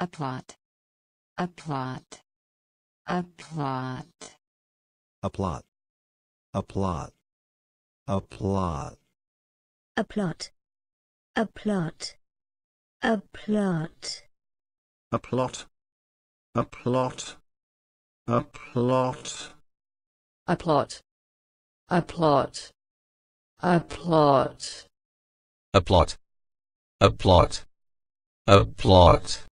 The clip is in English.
A plot. A plot. A plot. A plot. A plot. A plot. A plot. A plot. A plot. A plot. A plot. A plot. A plot. A plot. A plot. A plot. A plot. A plot.